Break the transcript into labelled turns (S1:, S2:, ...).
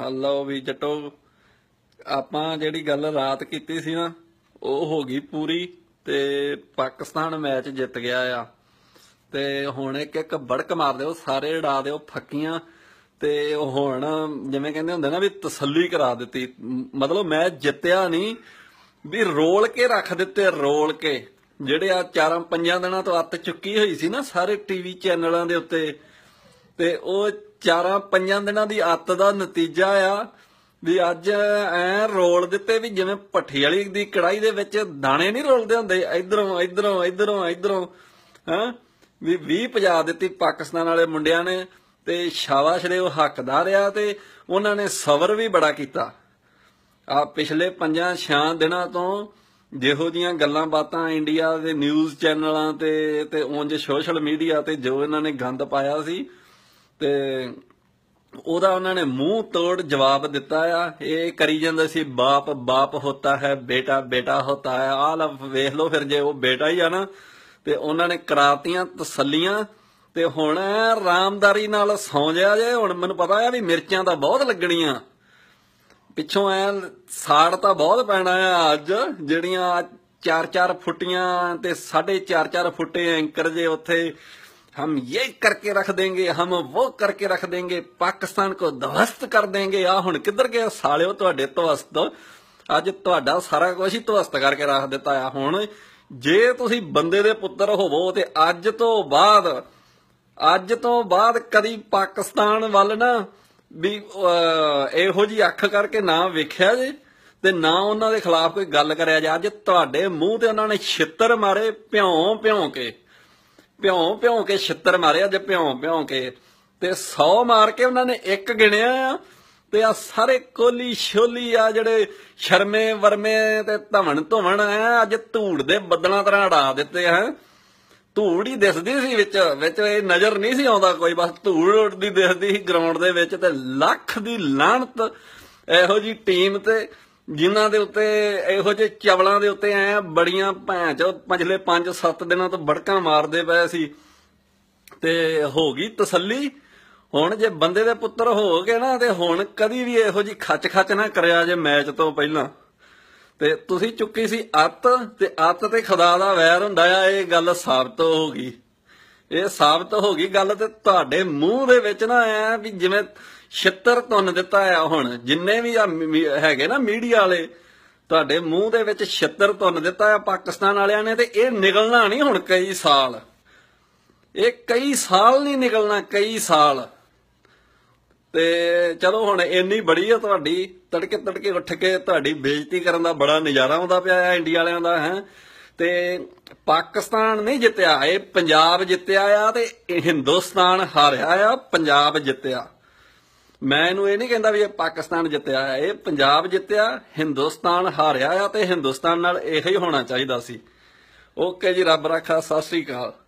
S1: hello ਵੀ ਜਟੋ ਆਪਾਂ ਜਿਹੜੀ ਗੱਲ ਰਾਤ ਕੀਤੀ ਸੀ ਨਾ ਉਹ ਹੋ ਗਈ ਪੂਰੀ ਤੇ ਪਾਕਿਸਤਾਨ ਮੈਚ ਜਿੱਤ ਗਿਆ ਆ ਤੇ ਹੁਣ ਇੱਕ ਇੱਕ ਬੜਕ ਮਾਰ ਦਿਓ ਸਾਰੇ ਉਡਾ ਦਿਓ ਫੱਕੀਆਂ ਤੇ ਹੁਣ ਜਿਵੇਂ ਕਹਿੰਦੇ ਹੁੰਦੇ ਨਾ ਵੀ ਤਸੱਲੀ ਕਰਾ ਦਿੱਤੀ ਮਤਲਬ ਮੈਚ ਜਿੱਤਿਆ ਨਹੀਂ ਵੀ ਰੋਲ ਕੇ ਰੱਖ ਦਿੱਤੇ ਰੋਲ ਕੇ ਜਿਹੜੇ ਆ ਚਾਰਾਂ ਪੰਜਾਂ ਦਿਨਾਂ ਤੋਂ ਅੱਤ ਚੁੱਕੀ ਹੋਈ ਸੀ ਨਾ ਸਾਰੇ ਟੀਵੀ ਚੈਨਲਾਂ ਦੇ ਉੱਤੇ ਤੇ ਉਹ ਚਾਰਾਂ ਪੰਜਾਂ ਦਿਨਾਂ ਦੀ ਅੱਤ ਦਾ ਨਤੀਜਾ ਆ ਵੀ ਅੱਜ ਐ ਰੋਲ ਦਿੱਤੇ ਵੀ ਜਿਵੇਂ ਪੱਠੀ ਵਾਲੀ ਦੀ ਕੜਾਈ ਦੇ ਵਿੱਚ ਦਾਣੇ ਨਹੀਂ ਰੋਲਦੇ ਹੁੰਦੇ ਇਧਰੋਂ ਇਧਰੋਂ ਇਧਰੋਂ ਇਧਰੋਂ ਹਾਂ ਵੀ 20 ਪੰਜਾਬ ਦਿੱਤੀ ਪਾਕਿਸਤਾਨ ਵਾਲੇ ਮੁੰਡਿਆਂ ਨੇ ਤੇ ਸ਼ਾਬਾਸ਼ ਦੇ ਉਹ ਹੱਕਦਾਰ ਆ ਤੇ ਉਹਨਾਂ ਨੇ ਸਬਰ ਵੀ ਬੜਾ ਕੀਤਾ ਆ ਪਿਛਲੇ 5-6 ਦਿਨਾਂ ਤੋਂ ਜਿਹੋ ਜੀਆਂ ਗੱਲਾਂ ਬਾਤਾਂ ਇੰਡੀਆ ਦੇ ਨਿਊਜ਼ ਚੈਨਲਾਂ ਤੇ ਤੇ ਉਂਝ ਸੋਸ਼ਲ ਮੀਡੀਆ ਤੇ ਜੋ ਇਹਨਾਂ ਨੇ ਗੰਦ ਪਾਇਆ ਸੀ ਤੇ ਉਹਦਾ ਉਹਨਾਂ ਨੇ ਮੂੰਹ ਤੋੜ ਜਵਾਬ ਦਿੱਤਾ ਆ ਇਹ ਕਰੀ ਜਾਂਦਾ ਸੀ ਬਾਪ ਬਾਪ ਹੁੰਦਾ ਹੈ ਬੇਟਾ ਬੇਟਾ ਹੁੰਦਾ ਹੈ ਆਹ ਲਫ ਵੇਖ ਲਓ ਫਿਰ ਜੇ ਉਹ ਬੇਟਾ ਹੀ ਆ ਨਾ ਤੇ ਉਹਨਾਂ ਨੇ ਕਰਾਤੀਆਂ ਤਸੱਲੀਆਂ ਤੇ ਹੁਣ ਰਾਮਦਾਰੀ ਨਾਲ ਸੌਂ ਜਾ ਜੇ ਹੁਣ ਮੈਨੂੰ ਪਤਾ ਆ ਵੀ ਮਿਰਚਾਂ ਤਾਂ ਬਹੁਤ ਲੱਗਣੀਆਂ ਪਿੱਛੋਂ ਐ ਸਾੜ ਤਾਂ ਬਹੁਤ ਪੈਣਾ ਆ ਅੱਜ ਜਿਹੜੀਆਂ 4-4 ਫੁੱਟੀਆਂ ਤੇ 4.5 4 ਫੁੱਟੇ ਐਂਕਰ ਜੇ ਉੱਥੇ हम ये करके रख देंगे हम वो करके रख देंगे ਪਾਕਿਸਤਾਨ ਕੋ ਦਵਸਤ ਕਰ ਦੇਂਗੇ ਆ ਹੁਣ ਕਿੱਧਰ ਗਿਆ ਸਾਲਿਓ ਤੁਹਾਡੇ ਤਵਸਤ ਅੱਜ ਤੁਹਾਡਾ ਸਾਰਾ ਕੁਝ ਹੀ ਤਵਸਤ ਕਰਕੇ ਰੱਖ ਦਿੱਤਾ ਆ ਹੁਣ ਜੇ ਤੁਸੀਂ ਬੰਦੇ ਦੇ ਪੁੱਤਰ تے ਤੇ تو بعد ਬਾਅਦ تو بعد ਬਾਅਦ پاکستان ਪਾਕਿਸਤਾਨ ਵੱਲ ਨਾ ਵੀ جی ਜੀ ਅੱਖ ਕਰਕੇ ਨਾ ਵੇਖਿਆ ਜੇ ਤੇ ਨਾ ਉਹਨਾਂ ਦੇ ਖਿਲਾਫ ਕੋਈ ਗੱਲ ਕਰਿਆ ਜਾ ਅੱਜ ਤੁਹਾਡੇ ਮੂੰਹ ਤੇ ਉਹਨਾਂ ਨੇ ਛਿੱਤਰ ਮਾਰੇ ਭਿਉਂ ਭਿਉਂ ਕੇ ਭਿਉਂ ਭਿਉਂ ਕੇ ਛਿੱਤਰ ਮਾਰਿਆ ਜੇ ਭਿਉਂ ਭਿਉਂ ਕੇ ਤੇ 100 ਮਾਰ ਕੇ ਉਹਨਾਂ ਨੇ ਇੱਕ ਗਿਣਿਆ ਆ ਤੇ ਆ ਸਾਰੇ ਕੋਲੀ ਛੋਲੀ ਆ ਜਿਹੜੇ ਸ਼ਰਮੇ ਵਰਮੇ ਤੇ ਧਵਣ ਧਵਣ ਆ ਅੱਜ ਧੂੜ ਦੇ ਬੱਦਲਾਂ ਤਰ੍ਹਾਂ ਢਾ ਦਿੱਤੇ ਹੈ ਧੂੜ ਹੀ ਦਿਸਦੀ ਸੀ ਵਿੱਚ ਵਿੱਚ ਇਹ ਨਜ਼ਰ ਨਹੀਂ ਸੀ ਆਉਂਦਾ ਕੋਈ ਬਸ ਧੂੜ ਉੱਡਦੀ ਦਿਸਦੀ ਸੀ ਗਰਾਊਂਡ ਦੇ ਵਿੱਚ ਤੇ ਲੱਖ ਦੀ ਲਾਹਨਤ ਇਹੋ ਜੀ ਟੀਮ ਤੇ ਜਿਨ੍ਹਾਂ ਦੇ ਉੱਤੇ ਇਹੋ ਜਿਹੇ ਚਵਲਾਂ ਦੇ ਉੱਤੇ ਆਇਆ ਬੜੀਆਂ ਭੈਂਚੋ ਪਿਛਲੇ 5-7 ਦਿਨਾਂ ਤੋਂ ਬੜਕਾਂ ਮਾਰਦੇ ਪਏ ਸੀ ਤੇ ਹੋ ਗਈ ਤਸੱਲੀ ਹੁਣ ਜੇ ਬੰਦੇ ਦੇ ਪੁੱਤਰ ਹੋ ਗਏ ਨਾ ਤੇ ਹੁਣ ਕਦੀ ਵੀ ਇਹੋ ਜੀ ਖੱਚ ਖੱਚ ਨਾ ਕਰਿਆ ਜੇ ਮੈਚ ਤੋਂ ਪਹਿਲਾਂ ਤੇ ਤੁਸੀਂ ਚੁੱਕੀ ਸੀ ਅੱਤ ਤੇ ਅੱਤ ਤੇ ਖੁਦਾ ਦਾ ਵੈਰ ਹੁੰਦਾ ਆ ਇਹ ਗੱਲ ਸਾਬਤ ਹੋ ਗਈ ਇਹ ਸਾਬਤ ਹੋ ਗਈ ਗੱਲ ਤੇ ਤੁਹਾਡੇ ਮੂੰਹ ਦੇ ਵਿੱਚ ਨਾ ਆਇਆ ਵੀ ਜਿਵੇਂ ਛਿੱਤਰ ਤੁੰਨ ਦਿੱਤਾ ਆ ਹੁਣ ਜਿੰਨੇ ਵੀ ਹੈਗੇ ਨਾ ਮੀਡੀਆ ਵਾਲੇ ਤੁਹਾਡੇ ਮੂੰਹ ਦੇ ਵਿੱਚ ਛਿੱਤਰ ਤੁੰਨ ਦਿੱਤਾ ਆ ਪਾਕਿਸਤਾਨ ਵਾਲਿਆਂ ਨੇ ਤੇ ਇਹ ਨਿਕਲਣਾ ਨਹੀਂ ਹੁਣ ਕਈ ਸਾਲ ਇਹ ਕਈ ਸਾਲ ਨਹੀਂ ਨਿਕਲਣਾ ਕਈ ਸਾਲ ਤੇ ਚਲੋ ਹੁਣ ਇੰਨੀ ਬੜੀ ਆ ਤੁਹਾਡੀ ਤੜਕੇ ਤੜਕੇ ਉੱਠ ਕੇ ਤੁਹਾਡੀ ਬੇਇੱਜ਼ਤੀ ਕਰਨ ਦਾ ਬੜਾ ਨਜ਼ਾਰਾ ਆਉਂਦਾ ਪਿਆ ਆ ਇੰਡੀਆ ਵਾਲਿਆਂ ਦਾ ਹੈ ਤੇ ਪਾਕਿਸਤਾਨ ਨਹੀਂ ਜਿੱਤਿਆ ਇਹ ਪੰਜਾਬ ਜਿੱਤਿਆ ਆ ਤੇ ਹਿੰਦੁਸਤਾਨ ਹਾਰਿਆ ਆ ਪੰਜਾਬ ਜਿੱਤਿਆ ਮੈਂ ਇਹਨੂੰ ਇਹ ਨਹੀਂ ਕਹਿੰਦਾ ਵੀ ਇਹ ਪਾਕਿਸਤਾਨ ਜਿੱਤਿਆ ਆ ਇਹ ਪੰਜਾਬ ਜਿੱਤਿਆ ਹਿੰਦੁਸਤਾਨ ਹਾਰਿਆ ਆ ਤੇ ਹਿੰਦੁਸਤਾਨ ਨਾਲ ਇਹੋ ਹੀ ਹੋਣਾ ਚਾਹੀਦਾ ਸੀ ਓਕੇ ਜੀ ਰੱਬ ਰੱਖਾ ਸਤਿ ਸ੍ਰੀ ਅਕਾਲ